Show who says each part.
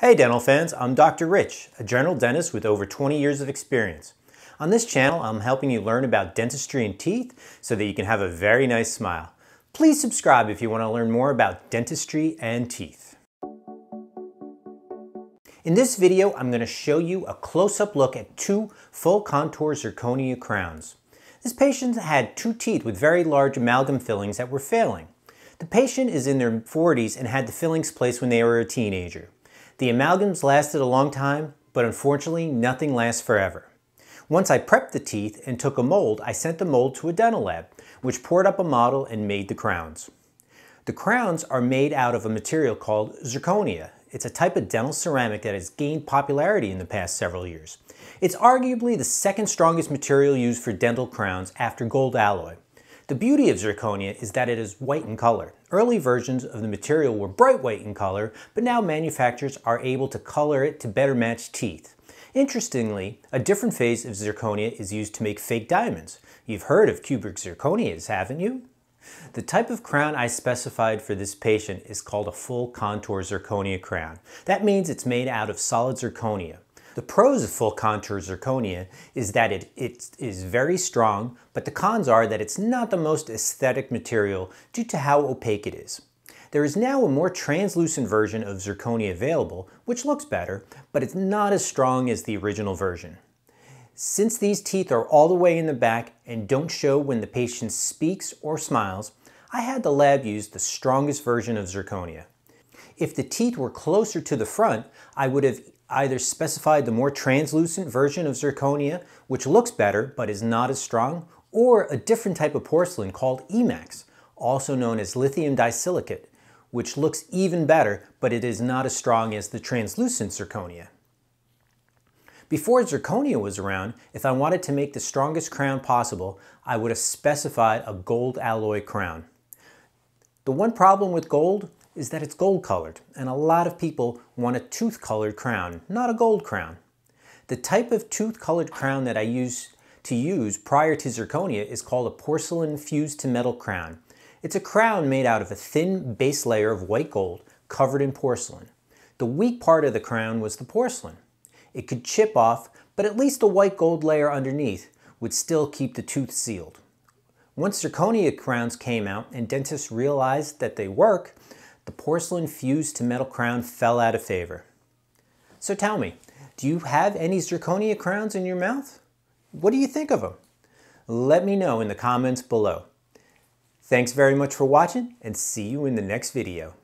Speaker 1: Hey dental fans, I'm Dr. Rich, a general dentist with over 20 years of experience. On this channel, I'm helping you learn about dentistry and teeth so that you can have a very nice smile. Please subscribe if you want to learn more about dentistry and teeth. In this video, I'm going to show you a close-up look at two full contour zirconia crowns. This patient had two teeth with very large amalgam fillings that were failing. The patient is in their 40s and had the fillings placed when they were a teenager. The amalgams lasted a long time, but unfortunately nothing lasts forever. Once I prepped the teeth and took a mold, I sent the mold to a dental lab, which poured up a model and made the crowns. The crowns are made out of a material called zirconia. It's a type of dental ceramic that has gained popularity in the past several years. It's arguably the second strongest material used for dental crowns after gold alloy. The beauty of zirconia is that it is white in color. Early versions of the material were bright white in color, but now manufacturers are able to color it to better match teeth. Interestingly, a different phase of zirconia is used to make fake diamonds. You've heard of cubic zirconias, haven't you? The type of crown I specified for this patient is called a full contour zirconia crown. That means it's made out of solid zirconia. The pros of full contour zirconia is that it, it is very strong, but the cons are that it's not the most aesthetic material due to how opaque it is. There is now a more translucent version of zirconia available, which looks better, but it's not as strong as the original version. Since these teeth are all the way in the back and don't show when the patient speaks or smiles, I had the lab use the strongest version of zirconia. If the teeth were closer to the front, I would have either specified the more translucent version of zirconia, which looks better but is not as strong, or a different type of porcelain called Emax, also known as lithium disilicate, which looks even better, but it is not as strong as the translucent zirconia. Before zirconia was around, if I wanted to make the strongest crown possible, I would have specified a gold alloy crown. The one problem with gold is that it's gold colored, and a lot of people want a tooth colored crown, not a gold crown. The type of tooth colored crown that I use to use prior to zirconia is called a porcelain fused to metal crown. It's a crown made out of a thin base layer of white gold covered in porcelain. The weak part of the crown was the porcelain. It could chip off, but at least the white gold layer underneath would still keep the tooth sealed. Once zirconia crowns came out and dentists realized that they work, the porcelain fused to metal crown fell out of favor. So tell me, do you have any zirconia crowns in your mouth? What do you think of them? Let me know in the comments below. Thanks very much for watching and see you in the next video.